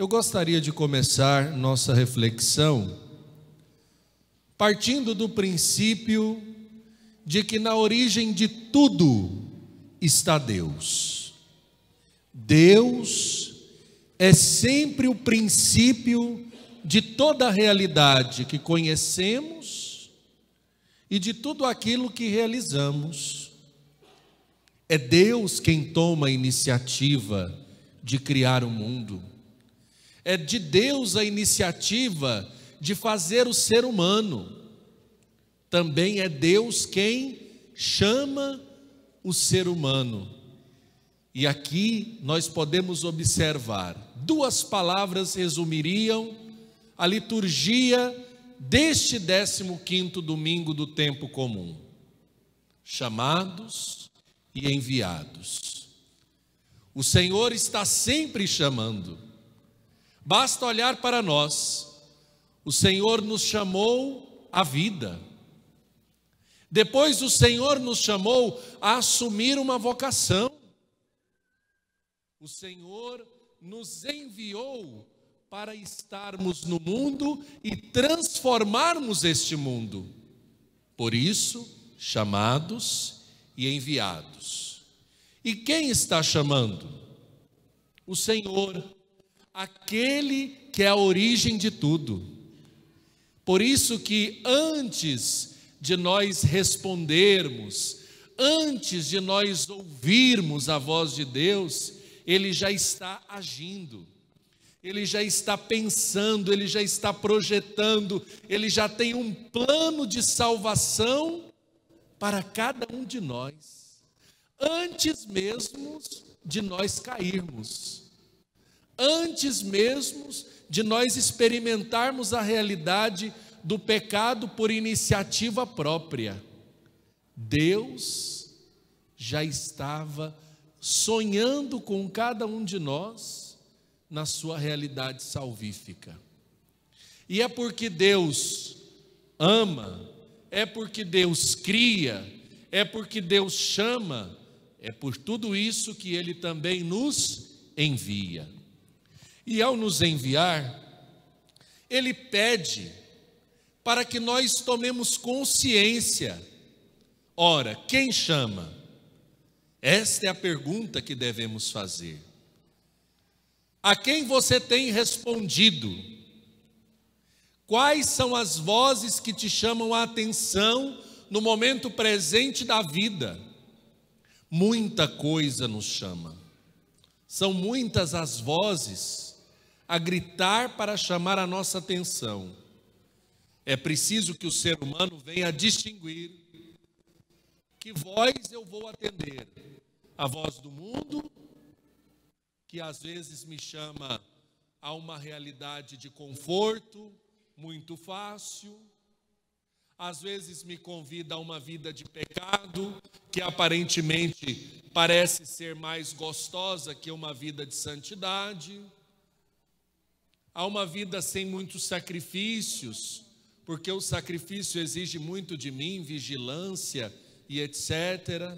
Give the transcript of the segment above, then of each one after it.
Eu gostaria de começar nossa reflexão partindo do princípio de que na origem de tudo está Deus. Deus é sempre o princípio de toda a realidade que conhecemos e de tudo aquilo que realizamos. É Deus quem toma a iniciativa de criar o mundo. É de Deus a iniciativa de fazer o ser humano. Também é Deus quem chama o ser humano. E aqui nós podemos observar duas palavras resumiriam a liturgia deste 15 domingo do tempo comum: chamados e enviados. O Senhor está sempre chamando. Basta olhar para nós. O Senhor nos chamou à vida. Depois, o Senhor nos chamou a assumir uma vocação. O Senhor nos enviou para estarmos no mundo e transformarmos este mundo. Por isso, chamados e enviados. E quem está chamando? O Senhor aquele que é a origem de tudo. Por isso que antes de nós respondermos, antes de nós ouvirmos a voz de Deus, ele já está agindo. Ele já está pensando, ele já está projetando, ele já tem um plano de salvação para cada um de nós, antes mesmo de nós cairmos antes mesmo de nós experimentarmos a realidade do pecado por iniciativa própria. Deus já estava sonhando com cada um de nós na sua realidade salvífica. E é porque Deus ama, é porque Deus cria, é porque Deus chama, é por tudo isso que Ele também nos envia. E ao nos enviar, ele pede para que nós tomemos consciência. Ora, quem chama? Esta é a pergunta que devemos fazer. A quem você tem respondido? Quais são as vozes que te chamam a atenção no momento presente da vida? Muita coisa nos chama. São muitas as vozes a gritar para chamar a nossa atenção. É preciso que o ser humano venha a distinguir que voz eu vou atender: a voz do mundo, que às vezes me chama a uma realidade de conforto muito fácil, às vezes me convida a uma vida de pecado, que aparentemente parece ser mais gostosa que uma vida de santidade a uma vida sem muitos sacrifícios, porque o sacrifício exige muito de mim, vigilância e etc.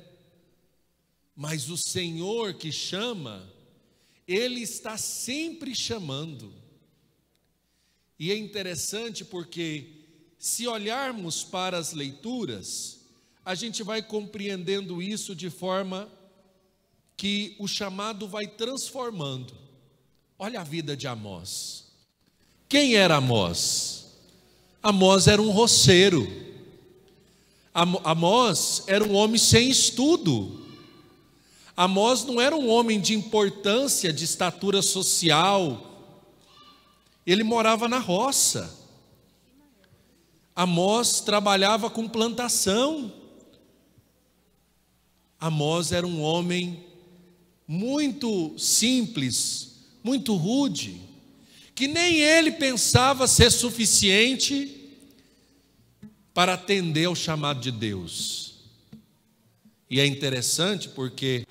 Mas o Senhor que chama, Ele está sempre chamando. E é interessante porque, se olharmos para as leituras, a gente vai compreendendo isso de forma que o chamado vai transformando. Olha a vida de Amós. Quem era Amós? Amós era um roceiro. Amós era um homem sem estudo. Amós não era um homem de importância, de estatura social. Ele morava na roça. Amós trabalhava com plantação. Amós era um homem muito simples, muito rude que nem ele pensava ser suficiente para atender ao chamado de Deus. E é interessante porque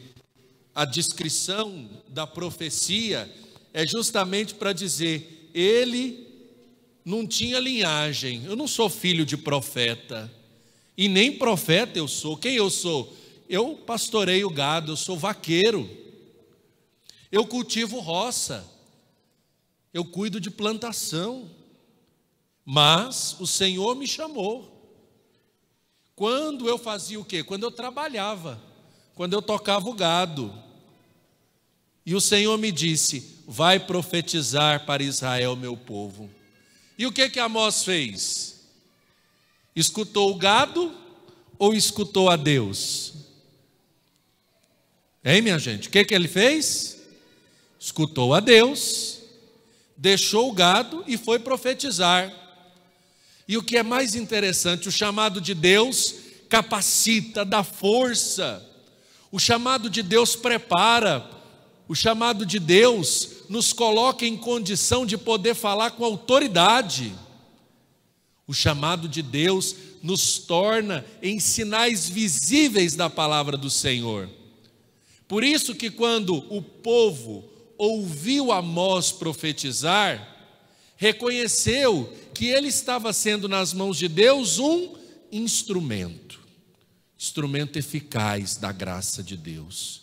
a descrição da profecia é justamente para dizer: ele não tinha linhagem, eu não sou filho de profeta, e nem profeta eu sou. Quem eu sou? Eu pastoreio gado, eu sou vaqueiro, eu cultivo roça eu cuido de plantação, mas o Senhor me chamou. Quando eu fazia o quê? Quando eu trabalhava, quando eu tocava o gado. E o Senhor me disse: Vai profetizar para Israel, meu povo. E o que que Amós fez? Escutou o gado ou escutou a Deus? Hein, minha gente? O que que ele fez? Escutou a Deus deixou o gado e foi profetizar. E o que é mais interessante, o chamado de Deus capacita, dá força. O chamado de Deus prepara. O chamado de Deus nos coloca em condição de poder falar com autoridade. O chamado de Deus nos torna em sinais visíveis da palavra do Senhor. Por isso que quando o povo ouviu Amós profetizar, reconheceu que ele estava sendo nas mãos de Deus um instrumento, instrumento eficaz da graça de Deus.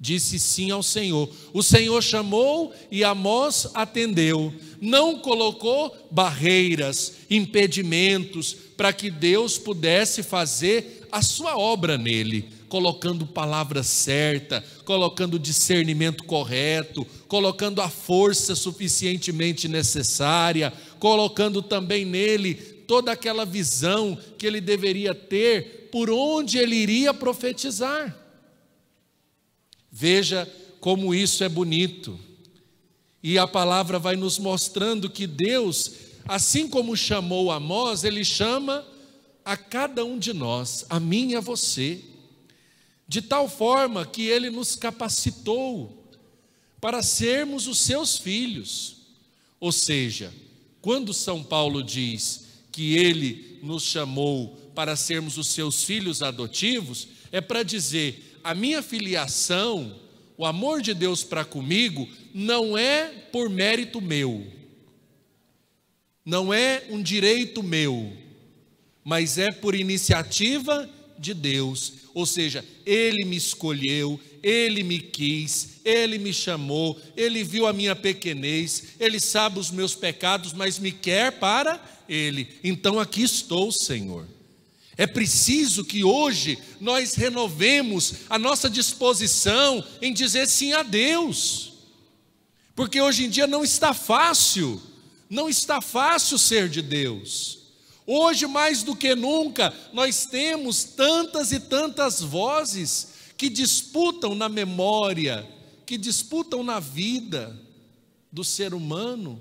Disse sim ao Senhor. O Senhor chamou e Amós atendeu. Não colocou barreiras, impedimentos para que Deus pudesse fazer a sua obra nele colocando palavra certa, colocando discernimento correto, colocando a força suficientemente necessária, colocando também nele toda aquela visão que ele deveria ter por onde ele iria profetizar. Veja como isso é bonito. E a palavra vai nos mostrando que Deus, assim como chamou Amós, ele chama a cada um de nós, a mim e a você, de tal forma que ele nos capacitou para sermos os seus filhos. Ou seja, quando São Paulo diz que ele nos chamou para sermos os seus filhos adotivos, é para dizer: a minha filiação, o amor de Deus para comigo, não é por mérito meu, não é um direito meu, mas é por iniciativa de Deus, ou seja, Ele me escolheu, Ele me quis, Ele me chamou, Ele viu a minha pequenez, Ele sabe os meus pecados, mas me quer para Ele. Então aqui estou, Senhor. É preciso que hoje nós renovemos a nossa disposição em dizer sim a Deus, porque hoje em dia não está fácil, não está fácil ser de Deus. Hoje, mais do que nunca, nós temos tantas e tantas vozes que disputam na memória, que disputam na vida do ser humano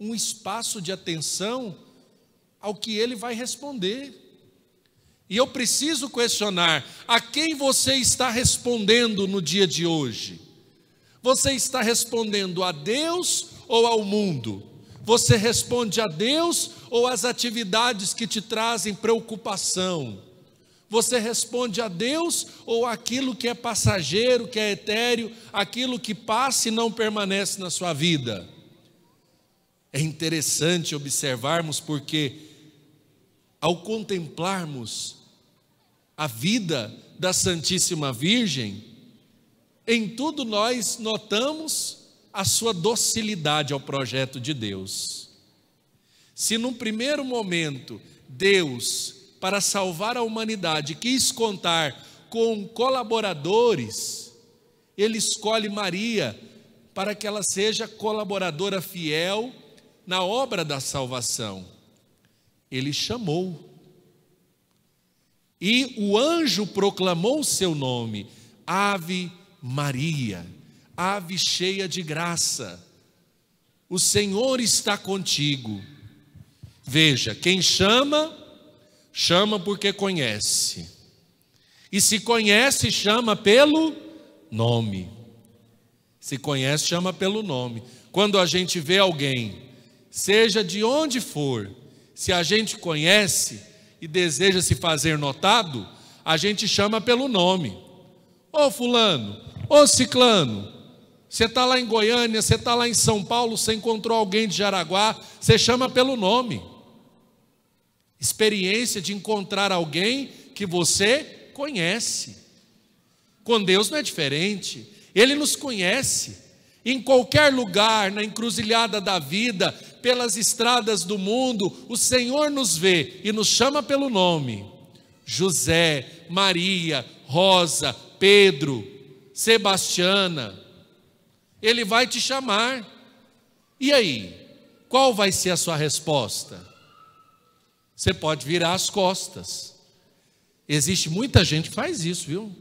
um espaço de atenção ao que ele vai responder. E eu preciso questionar: a quem você está respondendo no dia de hoje? Você está respondendo a Deus ou ao mundo? Você responde a Deus ou às atividades que te trazem preocupação? Você responde a Deus ou aquilo que é passageiro, que é etéreo, aquilo que passa e não permanece na sua vida? É interessante observarmos porque, ao contemplarmos a vida da Santíssima Virgem, em tudo nós notamos a sua docilidade ao projeto de Deus. Se num primeiro momento Deus, para salvar a humanidade, quis contar com colaboradores, ele escolhe Maria para que ela seja colaboradora fiel na obra da salvação. Ele chamou. E o anjo proclamou o seu nome, Ave Maria ave cheia de graça, o Senhor está contigo. Veja, quem chama, chama porque conhece. E se conhece, chama pelo nome. Se conhece, chama pelo nome. Quando a gente vê alguém, seja de onde for, se a gente conhece e deseja se fazer notado, a gente chama pelo nome. Ô Fulano, ô Ciclano, você está lá em Goiânia, você está lá em São Paulo, você encontrou alguém de Jaraguá, você chama pelo nome. Experiência de encontrar alguém que você conhece. Com Deus não é diferente. Ele nos conhece. Em qualquer lugar, na encruzilhada da vida, pelas estradas do mundo, o Senhor nos vê e nos chama pelo nome. José, Maria, Rosa, Pedro, Sebastiana. Ele vai te chamar. E aí? Qual vai ser a sua resposta? Você pode virar as costas. Existe muita gente que faz isso, viu?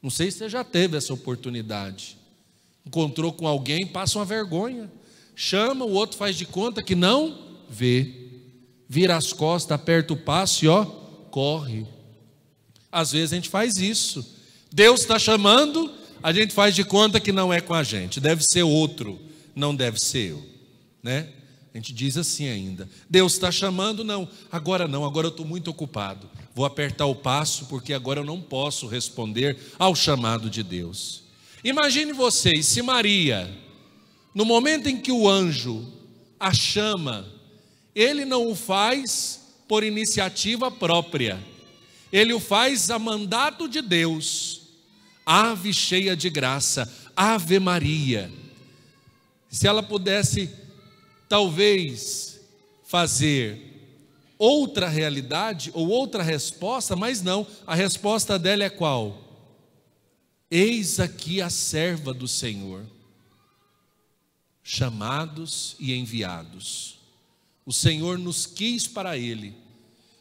Não sei se você já teve essa oportunidade. Encontrou com alguém, passa uma vergonha. Chama, o outro faz de conta que não vê. Vira as costas, aperta o passo e ó, corre. Às vezes a gente faz isso. Deus está chamando a gente faz de conta que não é com a gente, deve ser outro, não deve ser eu, né? A gente diz assim ainda: Deus está chamando? Não, agora não, agora eu estou muito ocupado. Vou apertar o passo porque agora eu não posso responder ao chamado de Deus. Imagine vocês se Maria, no momento em que o anjo a chama, ele não o faz por iniciativa própria, ele o faz a mandato de Deus. Ave cheia de graça, Ave Maria. Se ela pudesse, talvez, fazer outra realidade ou outra resposta, mas não, a resposta dela é qual? Eis aqui a serva do Senhor, chamados e enviados. O Senhor nos quis para Ele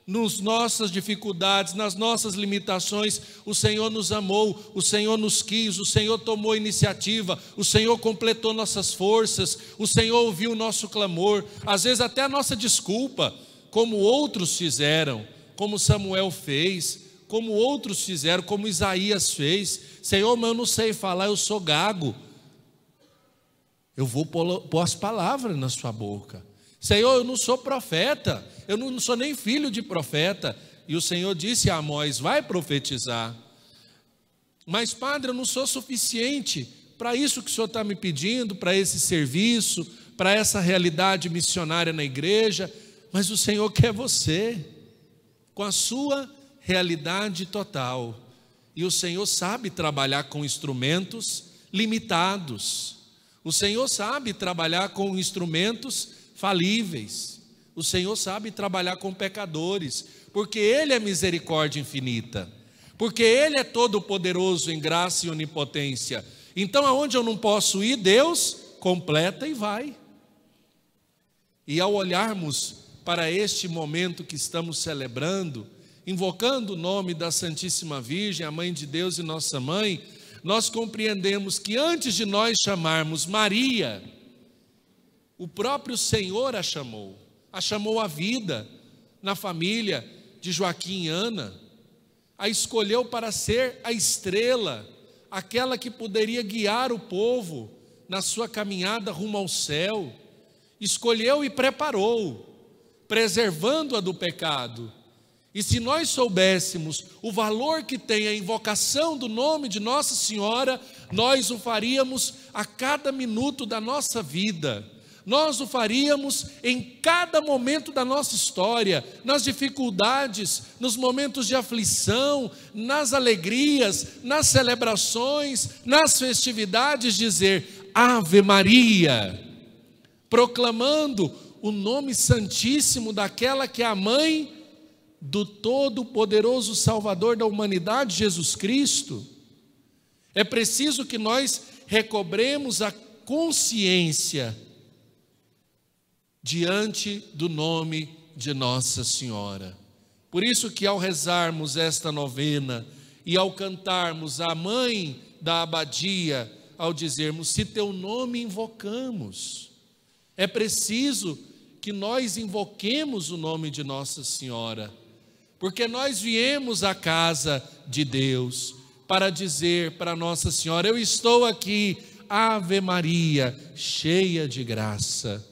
nas nossas dificuldades, nas nossas limitações, o Senhor nos amou, o Senhor nos quis, o Senhor tomou iniciativa, o Senhor completou nossas forças, o Senhor ouviu o nosso clamor, às vezes até a nossa desculpa, como outros fizeram, como Samuel fez, como outros fizeram, como Isaías fez. Senhor, mas eu não sei falar, eu sou gago. Eu vou pôr as palavras na sua boca. Senhor, eu não sou profeta, eu não sou nem filho de profeta. E o Senhor disse a Amós: Vai profetizar. Mas, Padre, eu não sou suficiente para isso que o Senhor está me pedindo, para esse serviço, para essa realidade missionária na igreja. Mas o Senhor quer você, com a sua realidade total. E o Senhor sabe trabalhar com instrumentos limitados. O Senhor sabe trabalhar com instrumentos limitados falíveis. O Senhor sabe trabalhar com pecadores, porque Ele é misericórdia infinita, porque Ele é todo-poderoso em graça e onipotência. Então, aonde eu não posso ir, Deus completa e vai. E ao olharmos para este momento que estamos celebrando, invocando o nome da Santíssima Virgem, a Mãe de Deus e nossa mãe, nós compreendemos que antes de nós chamarmos Maria, o próprio Senhor a chamou, a chamou à vida na família de Joaquim e Ana, a escolheu para ser a estrela, aquela que poderia guiar o povo na sua caminhada rumo ao céu. Escolheu e preparou, preservando-a do pecado. E se nós soubéssemos o valor que tem a invocação do nome de Nossa Senhora, nós o faríamos a cada minuto da nossa vida nós o faríamos em cada momento da nossa história, nas dificuldades, nos momentos de aflição, nas alegrias, nas celebrações, nas festividades, dizer Ave Maria, proclamando o nome santíssimo daquela que é a mãe do todo-poderoso Salvador da humanidade, Jesus Cristo. É preciso que nós recobremos a consciência diante do nome de Nossa Senhora. Por isso que ao rezarmos esta novena e ao cantarmos a mãe da abadia, ao dizermos se teu nome invocamos, é preciso que nós invoquemos o nome de Nossa Senhora, porque nós viemos à casa de Deus para dizer para Nossa Senhora: Eu estou aqui, Ave Maria, cheia de graça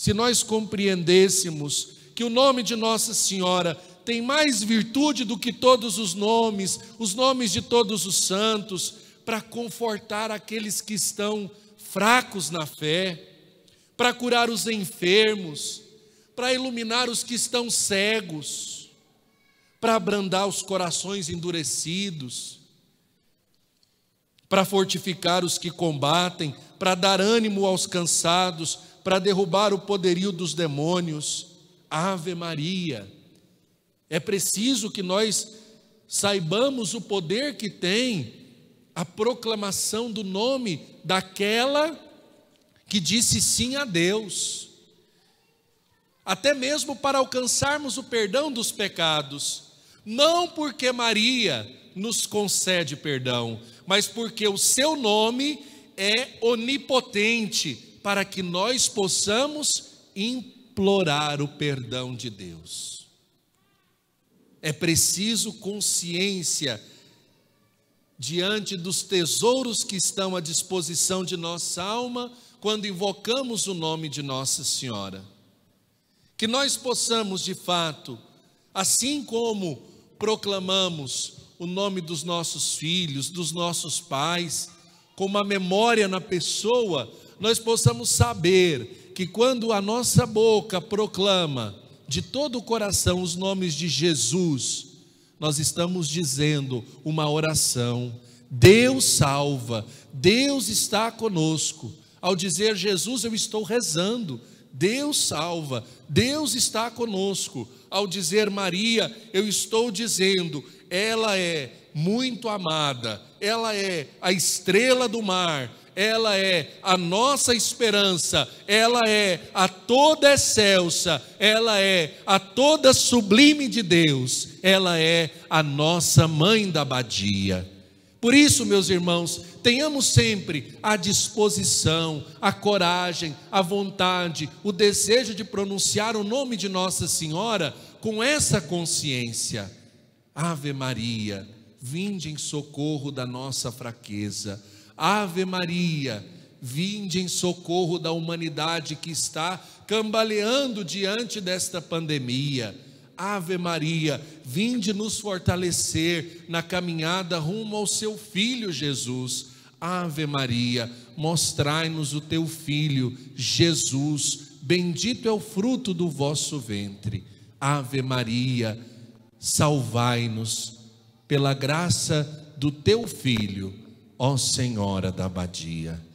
se nós compreendêssemos que o nome de Nossa Senhora tem mais virtude do que todos os nomes, os nomes de todos os santos, para confortar aqueles que estão fracos na fé, para curar os enfermos, para iluminar os que estão cegos, para abrandar os corações endurecidos, para fortificar os que combatem, para dar ânimo aos cansados, para derrubar o poderio dos demônios. Ave Maria. É preciso que nós saibamos o poder que tem a proclamação do nome daquela que disse sim a Deus. Até mesmo para alcançarmos o perdão dos pecados, não porque Maria nos concede perdão, mas porque o seu nome é onipotente, para que nós possamos implorar o perdão de Deus. É preciso consciência diante dos tesouros que estão à disposição de nossa alma quando invocamos o nome de Nossa Senhora. Que nós possamos, de fato, assim como proclamamos o nome dos nossos filhos, dos nossos pais, com uma memória na pessoa nós possamos saber que quando a nossa boca proclama de todo o coração os nomes de Jesus, nós estamos dizendo uma oração. Deus salva, Deus está conosco. Ao dizer Jesus, eu estou rezando. Deus salva, Deus está conosco. Ao dizer Maria, eu estou dizendo, ela é muito amada, ela é a estrela do mar, ela é a nossa esperança, ela é a toda excelsa, ela é a toda sublime de Deus, ela é a nossa mãe da abadia. Por isso, meus irmãos, tenhamos sempre a disposição, a coragem, a vontade, o desejo de pronunciar o nome de Nossa Senhora com essa consciência. Ave Maria, vinde em socorro da nossa fraqueza Ave Maria, vinde em socorro da humanidade que está cambaleando diante desta pandemia. Ave Maria, vinde nos fortalecer na caminhada rumo ao seu filho Jesus. Ave Maria, mostrai-nos o teu filho Jesus. Bendito é o fruto do vosso ventre. Ave Maria, salvai-nos pela graça do teu filho ó Senhora da Abadia,